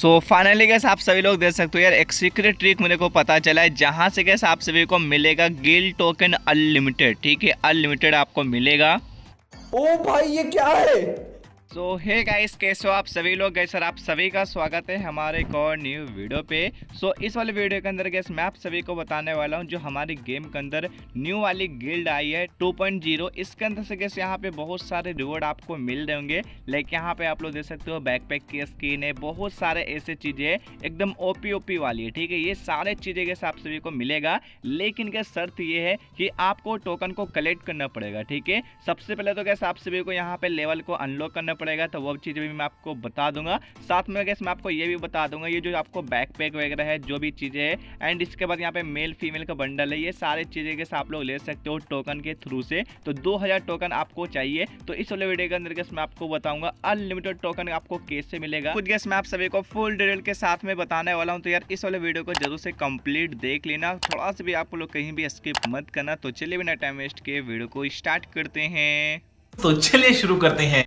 so finally gas आप सभी लोग देख सकते हो यार एक सीक्रेट ट्रिक मेरे को पता चला है जहाँ से गैस आप सभी को मिलेगा गिल टोकन अनलिमिटेड ठीक है अनलिमिटेड आपको मिलेगा ओ भाई ये क्या है सो हे गाइस कैसे हो आप सभी लोग गए सर आप सभी का स्वागत है हमारे एक और न्यू वीडियो पे सो so, इस वाले वीडियो के अंदर गैस मैं आप सभी को बताने वाला हूँ जो हमारी गेम के अंदर न्यू वाली गिल्ड आई है 2.0 इसके अंदर से गैस यहाँ पे बहुत सारे रिवॉर्ड आपको मिल रहे होंगे लाइक यहाँ पे आप लोग देख सकते हो बैकपैक की स्क्रीन है बहुत सारे ऐसे चीज़ें एकदम ओ पी वाली है ठीक है ये सारे चीज़ें गैस आप सभी को मिलेगा लेकिन गैस शर्त ये है कि आपको टोकन को कलेक्ट करना पड़ेगा ठीक है सबसे पहले तो गैस आप सभी को यहाँ पे लेवल को अनलॉक करना पड़ेगा तो वो चीज़ भी मैं आपको बता दूंगा साथ में गैस मैं आपको ये भी बता दूंगा ये जो आपको बैक पैक वगैरह है जो भी चीज़ें हैं एंड इसके बाद यहाँ पे मेल फीमेल का बंडल है ये सारे चीज़ें गैस आप लोग ले सकते हो टोकन के थ्रू से तो दो टोकन आपको चाहिए तो इस वाले वीडियो के अंदर गैस मैं आपको बताऊंगा अनलिमिटेड टोकन आपको कैसे मिलेगा खुद गैस मैं आप सभी को फुल डिटेल के साथ में बताने वाला हूँ तो यार इस वाले वीडियो को जरूर से कम्प्लीट देख लेना थोड़ा सा भी आप लोग कहीं भी स्किप मत करना तो चलिए बिना टाइम वेस्ट के वीडियो को स्टार्ट करते हैं तो चलिए शुरू करते हैं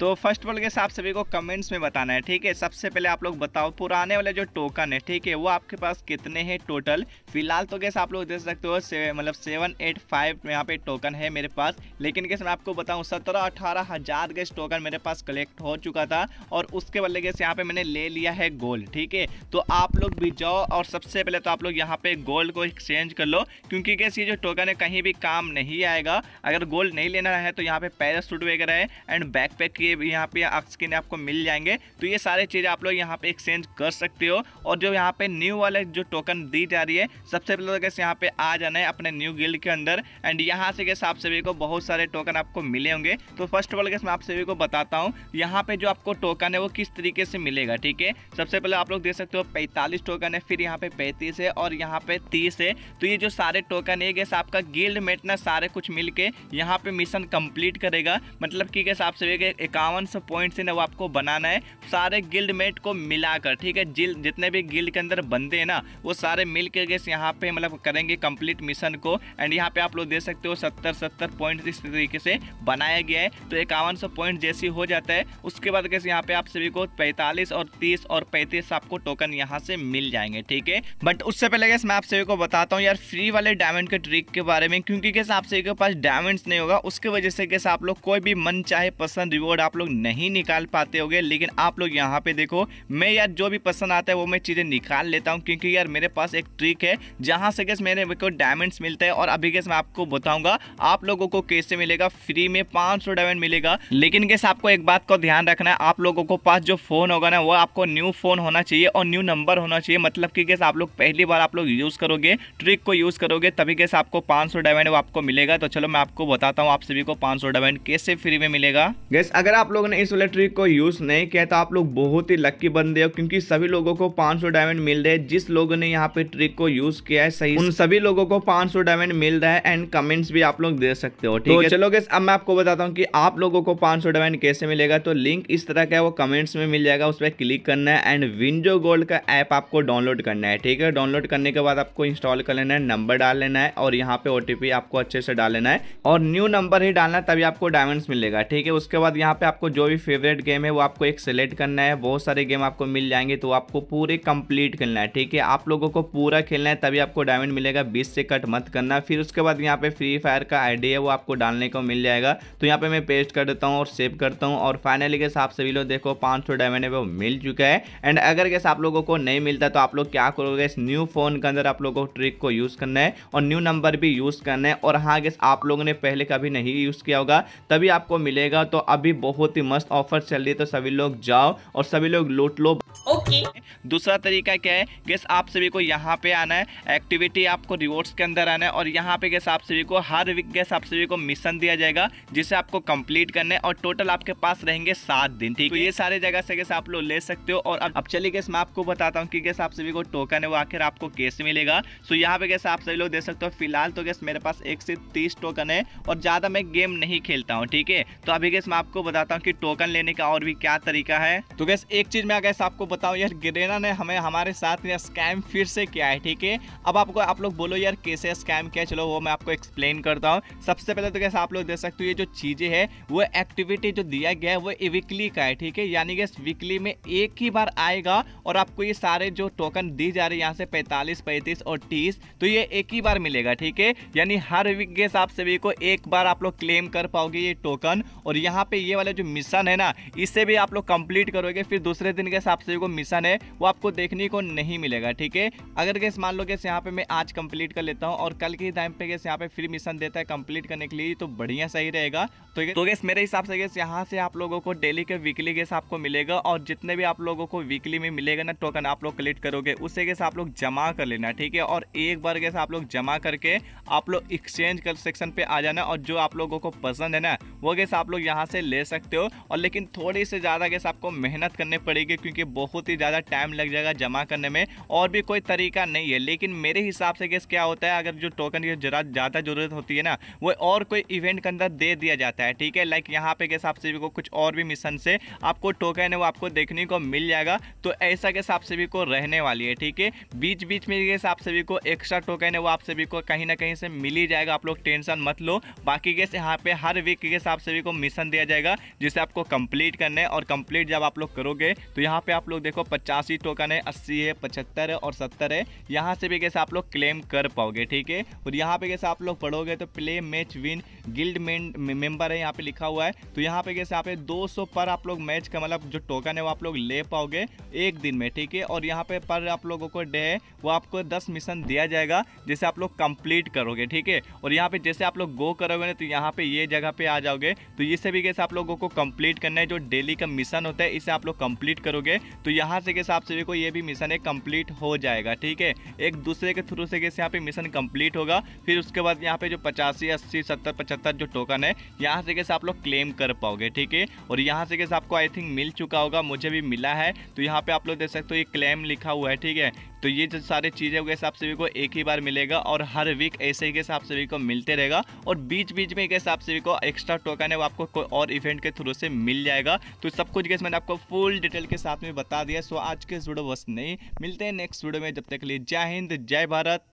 तो फर्स्ट ऑल के आप सभी को कमेंट्स में बताना है ठीक है सबसे पहले आप लोग बताओ पुराने वाले जो टोकन है ठीक है वो आपके पास कितने हैं टोटल फिलहाल तो कैसे आप लोग देख सकते हो से, मतलब सेवन एट फाइव यहाँ पे टोकन है मेरे पास लेकिन कैसे मैं आपको बताऊँ सत्रह अठारह हज़ार गैस टोकन मेरे पास कलेक्ट हो चुका था और उसके बदले कैसे यहाँ पर मैंने ले लिया है गोल्ड ठीक है तो आप लोग भी जाओ और सबसे पहले तो आप लोग यहाँ पर गोल्ड को एक्सचेंज कर लो क्योंकि कैसे ये जो टोकन है कहीं भी काम नहीं आएगा अगर गोल्ड नहीं लेना है तो यहाँ पे पैरासूट वगैरह है एंड बैक पैक ये यहाँ पे स्किन आपको मिल जाएंगे तो ये सारे चीज़ आप लोग यहाँ पे एक्सचेंज कर सकते हो और जो यहाँ पे न्यू वाले जो टोकन दी जा रही है सबसे पहले तो कैसे यहाँ पे आ जाना है अपने न्यू गिल्ड के अंदर एंड यहाँ से कैसे आप सभी को बहुत सारे टोकन आपको मिले होंगे तो फर्स्ट ऑफ ऑल कैसे मैं आप सभी को बताता हूँ यहाँ पे जो आपको टोकन है वो किस तरीके से मिलेगा ठीक है सबसे पहले आप लोग देख सकते हो पैंतालीस टोकन है फिर यहाँ पे पैंतीस है और यहाँ पे तीस है तो ये जो सारे टोकन है कैसे आपका गिल्ड मेट ना सारे कुछ मिल के यहाँ मिशन कंप्लीट करेगा मतलब कि कैसे आप सभी के इक्यावन सौ पॉइंट हैं ना वो आपको बनाना है सारे गिल्ड मेट को मिलाकर ठीक है जिल जितने भी गिल्ड के अंदर बंदे हैं ना वो सारे मिल के गए यहाँ पे मतलब करेंगे कंप्लीट मिशन को एंड यहाँ पे आप लोग दे सकते हो सत्तर सत्तर पॉइंट इस तरीके से बनाया गया है तो इक्यावन सौ पॉइंट जैसी हो जाता है उसके बाद कैसे यहाँ पे आप सभी को पैंतालीस और तीस और पैंतीस आपको टोकन यहाँ से मिल जाएंगे ठीक है बट उससे पहले कैसे मैं आप सभी को बताता हूँ यार फ्री वाले डायमंड के ट्रिक के बारे में क्योंकि कैसे आप सभी के पास डायमंड्स नहीं होगा उसकी वजह से कैसे आप लोग कोई भी मन चाहे पसंद रिवॉर्ड आप लोग नहीं निकाल पाते होगे लेकिन आप लोग यहाँ पे देखो मैं यार जो भी पसंद आता है वो मैं चीज़ें निकाल लेता हूँ क्योंकि यार मेरे पास एक ट्रिक है जहाँ से गैस मेरे को डायमंड्स मिलते हैं और अभी गैस मैं आपको बताऊँगा आप लोगों को कैसे मिलेगा फ्री में पाँच डायमंड मिलेगा लेकिन गैस आपको एक बात को ध्यान रखना है आप लोगों को पास जो फ़ोन होगा ना वो आपको न्यू फ़ोन होना चाहिए और न्यू नंबर होना चाहिए मतलब कि गैस आप लोग पहली बार आप लोग यूज़ करोगे ट्रिक को यूज़ करोगे तभी गैस आपको पाँच सौ डायमंड आपको मिलेगा तो चलो मैं आपको बताता हूँ आप सभी को पाँच सौ डायमंड कैसे फ्री में मिलेगा गैस अगर आप लोगों ने इस वाले ट्रिक को यूज़ नहीं किया तो आप लोग बहुत ही लक्की बन हो क्योंकि सभी लोगों को 500 डायमंड मिल रहे हैं जिस लोगों ने यहाँ पे ट्रिक को यूज़ किया है सही उन सभी लोगों को 500 डायमंड मिल रहा है एंड कमेंट्स भी आप लोग दे सकते हो ठीक तो है तो चलो गैस अब मैं आपको बताता हूँ की आप लोगों को पांच डायमंड कैसे मिलेगा तो लिंक इस तरह का वो कमेंट्स में मिल जाएगा उस पर क्लिक करना है एंड विंजो गोल्ड का ऐप आपको डाउनलोड करना है ठीक है डाउनलोड करने के बाद आपको इंस्टॉल कर लेना है नंबर डाल लेना है और यहाँ पे ओटीपी आपको अच्छे से डाल लेना है और न्यू नंबर ही डालना है तभी आपको डायमंड्स मिलेगा ठीक है उसके बाद यहाँ पे आपको जो भी फेवरेट गेम है वो आपको एक सेलेक्ट करना है बहुत सारे गेम आपको मिल जाएंगे तो आपको पूरे कंप्लीट खेलना है ठीक है आप लोगों को पूरा खेलना है तभी आपको डायमंड मिलेगा बीस से कट मत करना फिर उसके बाद यहाँ पे फ्री फायर का आईडी है वो आपको डालने को मिल जाएगा तो यहाँ पे मैं पेस्ट कर देता हूँ और सेव करता हूँ और फाइनली के आप सभी लोग देखो पाँच डायमंड है वो मिल चुका है एंड अगर गैस आप लोगों को नहीं मिलता तो आप लोग क्या करोगे इस न्यू फोन के अंदर आप लोगों को ट्रिक को यूज़ करना है और न्यू नंबर भी यूज़ करना है और हाँ गैस आप लोगों ने पहले कभी नहीं यूज़ किया होगा तभी आपको मिलेगा तो अभी बहुत बहुत ही मस्त ऑफर चल रही है तो सभी लोग जाओ और सभी लोग लूट लो ओके दूसरा तरीका क्या है गैस आप सभी को यहाँ पे आना है एक्टिविटी आपको रिवॉर्ड्स के अंदर आना है और यहाँ पे गैस आप सभी को हर वीक गैस आप सभी को मिशन दिया जाएगा जिसे आपको कंप्लीट करना है और टोटल आपके पास रहेंगे सात दिन ठीक है तो ये सारे जगह से गैस आप लोग ले सकते हो और अब, अब चलिए गैस मैं आपको बताता हूँ कि गैस आप सभी को टोकन है वो आखिर आपको कैसे मिलेगा सो यहाँ पे गैस आप सभी लोग दे सकते हो फिलहाल तो गैस मेरे पास एक से तीस टोकन है और ज़्यादा मैं गेम नहीं खेलता हूँ ठीक है तो अभी गैस मैं आपको बताता बताता हूँ कि टोकन लेने का और भी क्या तरीका है तो गैस एक चीज मैं गैस आपको बताऊँ यार गिरेना ने हमें हमारे साथ यार स्कैम फिर से किया है ठीक है अब आपको आप लोग बोलो यार कैसे स्कैम किया चलो वो मैं आपको एक्सप्लेन करता हूँ सबसे पहले तो गैस आप लोग देख सकते हो ये जो चीजें है वो एक्टिविटी जो दिया गया है वो वीकली का है ठीक है यानी गैस वीकली में एक ही बार आएगा और आपको ये सारे जो टोकन दी जा रही है यहाँ से पैंतालीस पैंतीस और तीस तो ये एक ही बार मिलेगा ठीक है यानी हर वीक गैस आप सभी को एक बार आप लोग क्लेम कर पाओगे ये टोकन और यहाँ पे ये वाले जो मिशन है ना इसे भी आप लोग कंप्लीट करोगे फिर दूसरे दिन के हिसाब से जो मिशन है वो आपको देखने को नहीं मिलेगा ठीक है अगर कैसे मान लो गैस यहाँ पे मैं आज कंप्लीट कर लेता हूँ और कल के टाइम पे गैस यहाँ पे फ्री मिशन देता है कंप्लीट करने के लिए तो बढ़िया सही रहेगा तो तो गैस मेरे हिसाब से गैस यहाँ से आप लोगों को डेली के वीकली गैस आपको मिलेगा और जितने भी आप लोगों को वीकली में मिलेगा ना टोकन आप लोग कलेक्ट करोगे उसे गैस आप लोग जमा कर लेना ठीक है और एक बार गैस आप लोग जमा करके आप लोग एक्सचेंज कर सेक्शन पे आ जाना और जो आप लोगों को पसंद है ना वो गैस आप लोग यहाँ से ले सकते सकते हो और लेकिन थोड़ी से ज़्यादा गैस आपको मेहनत करने पड़ेगी क्योंकि बहुत ही ज़्यादा टाइम लग जाएगा जमा करने में और भी कोई तरीका नहीं है लेकिन मेरे हिसाब से गैस क्या होता है अगर जो टोकन की जरा ज़्यादा ज़रूरत होती है ना वो और कोई इवेंट के अंदर दे दिया जाता है ठीक है लाइक यहाँ पर गैस आप सभी को कुछ और भी मिशन से आपको टोकन है वो आपको देखने को मिल जाएगा तो ऐसा गैस आप सभी को रहने वाली है ठीक है बीच बीच में गैस आप सभी को एक्स्ट्रा टोकन है वो आप सभी को कहीं ना कहीं से मिल ही जाएगा आप लोग टेंशन मत लो बाकी गैस यहाँ पे हर वीक गैस आप सभी को मिशन दिया जाएगा जिसे आपको कंप्लीट करने और कंप्लीट जब आप लोग करोगे तो यहाँ पे आप लोग देखो पचासी टोकन है अस्सी है पचहत्तर है और सत्तर है यहाँ से भी कैसे आप लोग क्लेम कर पाओगे ठीक है और यहाँ पे कैसे आप लोग पढ़ोगे तो play match win guild member है यहाँ पे लिखा हुआ है तो यहाँ पे कैसे आप दो सौ पर आप लोग मैच का मतलब जो टोकन है वो आप लोग ले पाओगे एक दिन में ठीक है और यहाँ पे पर आप लोगों को डे है वो आपको दस मिशन दिया जाएगा जैसे आप लोग कंप्लीट करोगे ठीक है और यहाँ पे जैसे आप लोग गो करोगे ना तो यहाँ पे ये जगह पे आ जाओगे तो इससे भी कैसे आप लोगों लोगों को कंप्लीट करना है जो डेली का मिशन होता है इसे आप लोग कंप्लीट करोगे तो यहाँ से कैसे आप सभी को ये भी मिशन है कंप्लीट हो जाएगा ठीक है एक दूसरे के थ्रू से कैसे यहाँ पे मिशन कंप्लीट होगा फिर उसके बाद यहाँ पे जो पचासी अस्सी सत्तर पचहत्तर जो टोकन है यहाँ से कैसे आप लोग क्लेम कर पाओगे ठीक है और यहाँ से कैसे आपको आई थिंक मिल चुका होगा मुझे भी मिला है तो यहाँ पर आप लोग देख सकते हो ये क्लेम लिखा हुआ है ठीक है तो ये जो सारे चीज़ें वगैरह आप सभी को एक ही बार मिलेगा और हर वीक ऐसे ही के आप सभी को मिलते रहेगा और बीच बीच में कैसे आप सभी को एक्स्ट्रा टोकन है वो आपको कोई और इवेंट के थ्रू से मिल जाएगा तो सब कुछ गैस मैंने आपको फुल डिटेल के साथ में बता दिया सो आज के इस वीडियो बस नहीं मिलते हैं नेक्स्ट वीडियो में जब तक के लिए जय हिंद जय भारत